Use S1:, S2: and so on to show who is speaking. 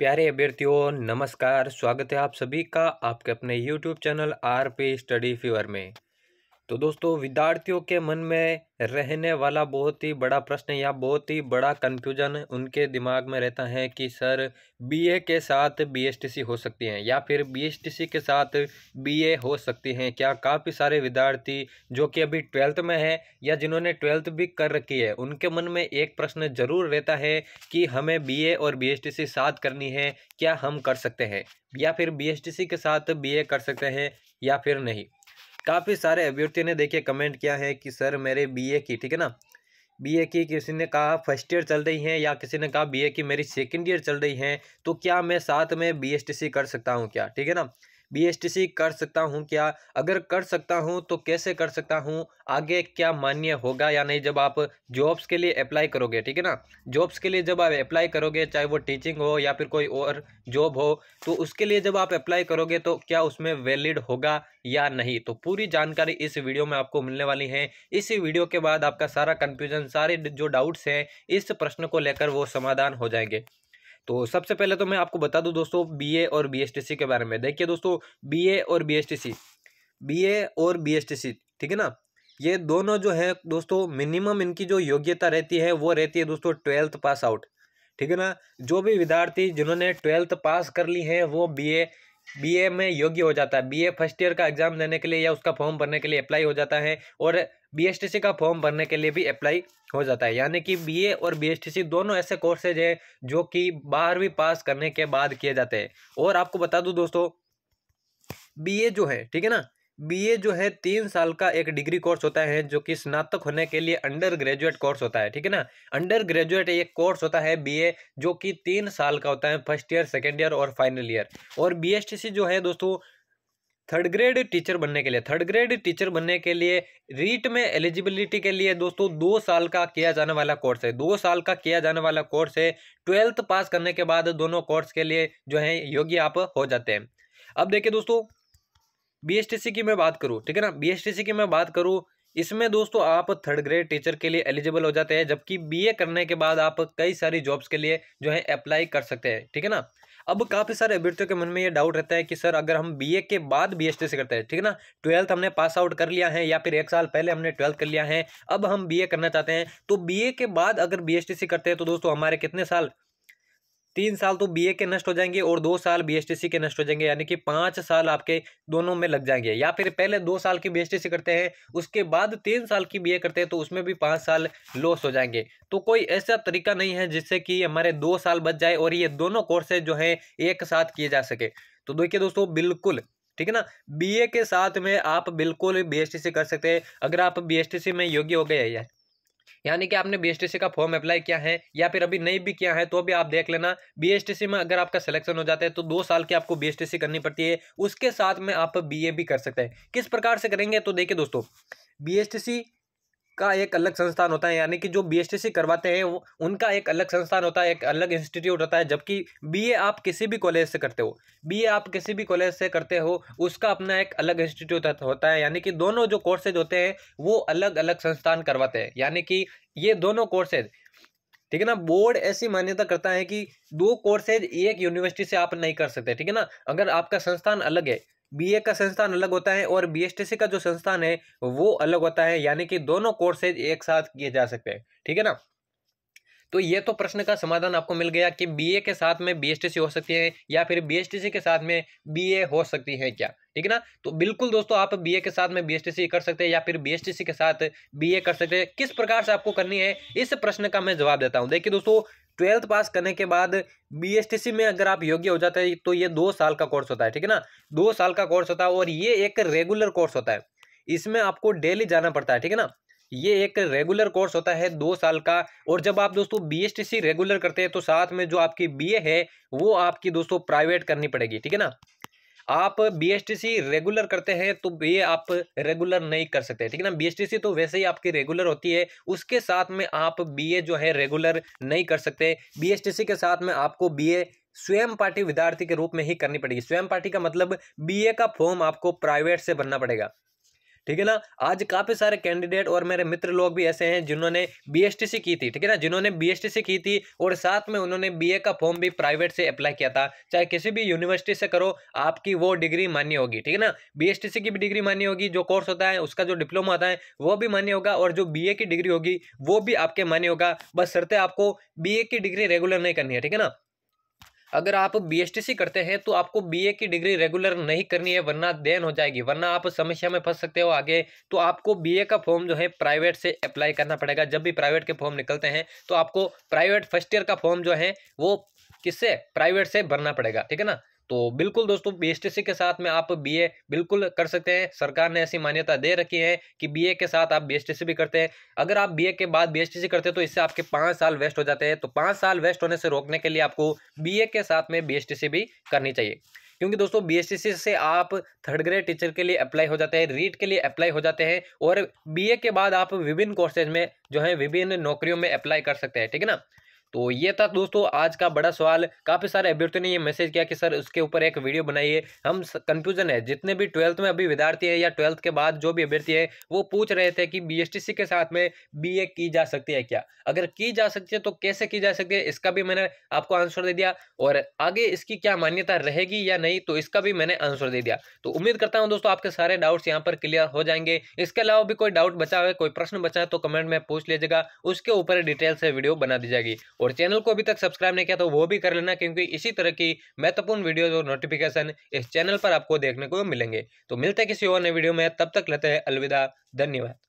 S1: प्यारे अभ्यर्थियों नमस्कार स्वागत है आप सभी का आपके अपने YouTube channel R P study fever में तो दोस्तों विद्यार्थियों के मन में रहने वाला बहुत ही बड़ा प्रश्न या बहुत ही बड़ा कन्फ्यूजन उनके दिमाग में रहता है कि सर बीए के साथ बीएसटीसी हो सकती हैं या फिर बीएसटीसी के साथ बीए हो सकती हैं क्या काफ़ी सारे विद्यार्थी जो कि अभी ट्वेल्थ में हैं या जिन्होंने ट्वेल्थ भी कर रखी है उनके मन में एक प्रश्न ज़रूर रहता है कि हमें बी और बी साथ करनी है क्या हम कर सकते हैं या फिर बी के साथ बी कर सकते हैं या फिर नहीं काफ़ी सारे अभ्यर्थियों ने देखिए कमेंट किया है कि सर मेरे बीए की ठीक है ना बीए की किसी ने कहा फर्स्ट ईयर चल रही है या किसी ने कहा बीए की मेरी सेकंड ईयर चल रही है तो क्या मैं साथ में बीएसटीसी कर सकता हूँ क्या ठीक है ना बीएसटीसी कर सकता हूँ क्या अगर कर सकता हूँ तो कैसे कर सकता हूँ आगे क्या मान्य होगा या नहीं जब आप जॉब्स के लिए अप्लाई करोगे ठीक है ना जॉब्स के लिए जब आप अप्लाई करोगे चाहे वो टीचिंग हो या फिर कोई और जॉब हो तो उसके लिए जब आप अप्लाई करोगे तो क्या उसमें वैलिड होगा या नहीं तो पूरी जानकारी इस वीडियो में आपको मिलने वाली है इस वीडियो के बाद आपका सारा कन्फ्यूजन सारे जो डाउट्स हैं इस प्रश्न को लेकर वो समाधान हो जाएंगे तो सबसे पहले तो मैं आपको बता दूं दोस्तों बीए और बीएसटीसी के बारे में देखिए दोस्तों बीए और बीएसटीसी बीए और बीएसटीसी ठीक है ना ये दोनों जो है दोस्तों मिनिमम इनकी जो योग्यता रहती है वो रहती है दोस्तों ट्वेल्थ पास आउट ठीक है ना जो भी विद्यार्थी जिन्होंने ट्वेल्थ पास कर ली है वो बीए बीए में योग्य हो जाता है बीए फर्स्ट ईयर का एग्ज़ाम देने के लिए या उसका फॉर्म भरने के लिए अप्लाई हो जाता है और बीएसटीसी का फॉर्म भरने के लिए भी अप्लाई हो जाता है यानी कि बीए और बीएसटीसी दोनों ऐसे कोर्सेज हैं जो कि बारहवीं पास करने के बाद किए जाते हैं और आपको बता दूं दोस्तों बीए जो है ठीक है ना बीए जो है तीन साल का एक डिग्री कोर्स होता है जो कि स्नातक होने के लिए अंडर ग्रेजुएट कोर्स होता है ठीक है ना अंडर ग्रेजुएट एक कोर्स होता है बीए जो कि तीन साल का होता है फर्स्ट ईयर सेकेंड ईयर और फाइनल ईयर और बीएसटीसी जो है दोस्तों थर्ड ग्रेड टीचर बनने के लिए थर्ड ग्रेड टीचर बनने के लिए रीट में एलिजिबिलिटी के लिए दोस्तों दो साल का किया जाने वाला कोर्स है दो साल का किया जाने वाला कोर्स है ट्वेल्थ पास करने के बाद दोनों कोर्स के लिए जो है योग्य आप हो जाते हैं अब देखिए दोस्तों बीएसटीसी की मैं बात करूँ ठीक है ना बीएसटीसी की मैं बात करूँ इसमें दोस्तों आप थर्ड ग्रेड टीचर के लिए एलिजिबल हो जाते हैं जबकि बीए करने के बाद आप कई सारी जॉब्स के लिए जो है अप्लाई कर सकते हैं ठीक है ना अब काफ़ी सारे अभ्यर्थियों के मन में ये डाउट रहता है कि सर अगर हम बीए के बाद टी से करते हैं ठीक है ना ट्वेल्थ हमने पास आउट कर लिया है या फिर एक साल पहले हमने ट्वेल्थ कर लिया है अब हम बीए करना चाहते हैं तो बीए के बाद अगर टी से करते हैं तो दोस्तों हमारे कितने साल तीन साल तो बीए के नष्ट हो जाएंगे और दो साल बीएसटीसी के नष्ट हो जाएंगे यानी कि पाँच साल आपके दोनों में लग जाएंगे या फिर पहले दो साल की बीएसटीसी करते हैं उसके बाद तीन साल की बीए करते हैं तो उसमें भी पाँच साल लॉस हो जाएंगे तो कोई ऐसा तरीका नहीं है जिससे कि हमारे दो साल बच जाए और ये दोनों कोर्सेज जो हैं एक साथ किए जा सके तो देखिए दोस्तों बिल्कुल ठीक है ना बीए के साथ में आप बिल्कुल बी कर सकते हैं अगर आप बी में योग्य हो गए या यानी कि आपने बीएसटीसी का फॉर्म अप्लाई किया है या फिर अभी नहीं भी किया है तो भी आप देख लेना बीएसटीसी में अगर आपका सिलेक्शन हो जाता है तो दो साल की आपको बीएसटीसी करनी पड़ती है उसके साथ में आप बीए भी कर सकते हैं किस प्रकार से करेंगे तो देखिए दोस्तों बीएसटीसी का एक अलग संस्थान होता है यानी कि जो बी से करवाते हैं उनका एक अलग संस्थान होता है एक अलग इंस्टीट्यूट होता है जबकि बी आप किसी भी कॉलेज से करते हो बी आप किसी भी कॉलेज से करते हो उसका अपना एक अलग इंस्टीट्यूट होता है यानी कि दोनों जो कोर्सेज होते हैं वो अलग अलग संस्थान करवाते हैं यानी कि ये दोनों कोर्सेज ठीक है ना बोर्ड ऐसी मान्यता करता है कि दो कोर्सेज एक यूनिवर्सिटी से आप नहीं कर सकते ठीक है ना अगर आपका संस्थान अलग है बीए का संस्थान अलग होता है और बीएसटीसी का जो संस्थान है वो अलग होता है यानी कि दोनों कोर्सेज एक साथ किए जा सकते हैं ठीक है ना तो ये तो प्रश्न का समाधान आपको मिल गया कि बीए के साथ में बीएसटीसी हो सकती है या फिर बीएसटीसी के साथ में बीए हो सकती है क्या ठीक है ना तो बिल्कुल दोस्तों आप बीए के साथ में बीएसटीसी कर सकते हैं या फिर बीएसटीसी के साथ बीए कर सकते हैं किस प्रकार से आपको करनी है इस प्रश्न का मैं जवाब देता हूं देखिए दोस्तों ट्वेल्थ पास करने के बाद बीएसटीसी में अगर आप योग्य हो जाते हैं तो ये दो साल का कोर्स होता है ठीक है ना दो साल का कोर्स होता है और ये एक रेगुलर कोर्स होता है इसमें आपको डेली जाना पड़ता है ठीक है ना ये एक रेगुलर कोर्स होता है दो साल का और जब आप दोस्तों बीएसटीसी रेगुलर करते हैं तो साथ में जो आपकी बीए है वो आपकी दोस्तों प्राइवेट करनी पड़ेगी ठीक है ना आप बीएसटीसी रेगुलर करते हैं तो ये आप रेगुलर नहीं कर सकते ठीक है ना बीएसटीसी तो वैसे ही आपकी रेगुलर होती है उसके साथ में आप बीए जो है रेगुलर नहीं कर सकते बीएसटीसी के साथ में आपको बीए स्वयं पार्टी विद्यार्थी के रूप में ही करनी पड़ेगी स्वयं पार्टी का मतलब बीए का फॉर्म आपको प्राइवेट से भरना पड़ेगा ठीक है ना आज काफ़ी सारे कैंडिडेट और मेरे मित्र लोग भी ऐसे हैं जिन्होंने बीएसटीसी की थी ठीक है ना जिन्होंने बीएसटीसी की थी और साथ में उन्होंने बीए का फॉर्म भी प्राइवेट से अप्लाई किया था चाहे किसी भी यूनिवर्सिटी से करो आपकी वो डिग्री मान्य होगी ठीक है ना बीएसटीसी की भी डिग्री मान्य होगी जो कोर्स होता है उसका जो डिप्लोमा होता है वो भी मान्य होगा और जो बी की डिग्री होगी वो भी आपके मान्य होगा बस सरते आपको बी की डिग्री रेगुलर नहीं करनी है ठीक है ना अगर आप बी करते हैं तो आपको बी की डिग्री रेगुलर नहीं करनी है वरना देन हो जाएगी वरना आप समस्या में फंस सकते हो आगे तो आपको बी का फॉर्म जो है प्राइवेट से अप्लाई करना पड़ेगा जब भी प्राइवेट के फॉर्म निकलते हैं तो आपको प्राइवेट फर्स्ट ईयर का फॉर्म जो है वो किससे प्राइवेट से भरना पड़ेगा ठीक है ना तो बिल्कुल दोस्तों बी के साथ में आप बीए बिल्कुल कर सकते हैं सरकार ने ऐसी मान्यता दे रखी है कि बीए के साथ आप बी भी करते हैं अगर आप बीए के बाद बी करते हैं तो इससे आपके पाँच साल वेस्ट हो जाते हैं तो पाँच साल वेस्ट होने से रोकने के लिए आपको बी के साथ में बी भी करनी चाहिए क्योंकि दोस्तों सी से आप थर्ड ग्रेड टीचर के लिए अप्लाई हो जाते हैं रीट के लिए अप्लाई हो जाते हैं और बीए के बाद आप विभिन्न कोर्सेज में जो है विभिन्न नौकरियों में अप्लाई कर सकते हैं ठीक है ना तो ये था दोस्तों आज का बड़ा सवाल काफ़ी सारे अभ्यर्थियों ने ये मैसेज किया कि सर उसके ऊपर एक वीडियो बनाइए हम कंफ्यूजन है जितने भी ट्वेल्थ में अभी विद्यार्थी हैं या ट्वेल्थ के बाद जो भी अभ्यर्थी है वो पूछ रहे थे कि बीएसटीसी के साथ में बीए की जा सकती है क्या अगर की जा सकती है तो कैसे की जा सकती है इसका भी मैंने आपको आंसर दे दिया और आगे इसकी क्या मान्यता रहेगी या नहीं तो इसका भी मैंने आंसर दे दिया तो उम्मीद करता हूँ दोस्तों आपके सारे डाउट्स यहाँ पर क्लियर हो जाएंगे इसके अलावा भी कोई डाउट बचा है कोई प्रश्न बचा है तो कमेंट में पूछ लीजिएगा उसके ऊपर डिटेल से वीडियो बना दी जाएगी और चैनल को अभी तक सब्सक्राइब नहीं किया तो वो भी कर लेना क्योंकि इसी तरह की महत्वपूर्ण वीडियोज और नोटिफिकेशन इस चैनल पर आपको देखने को मिलेंगे तो मिलते हैं किसी और नए वीडियो में तब तक लेते हैं अलविदा धन्यवाद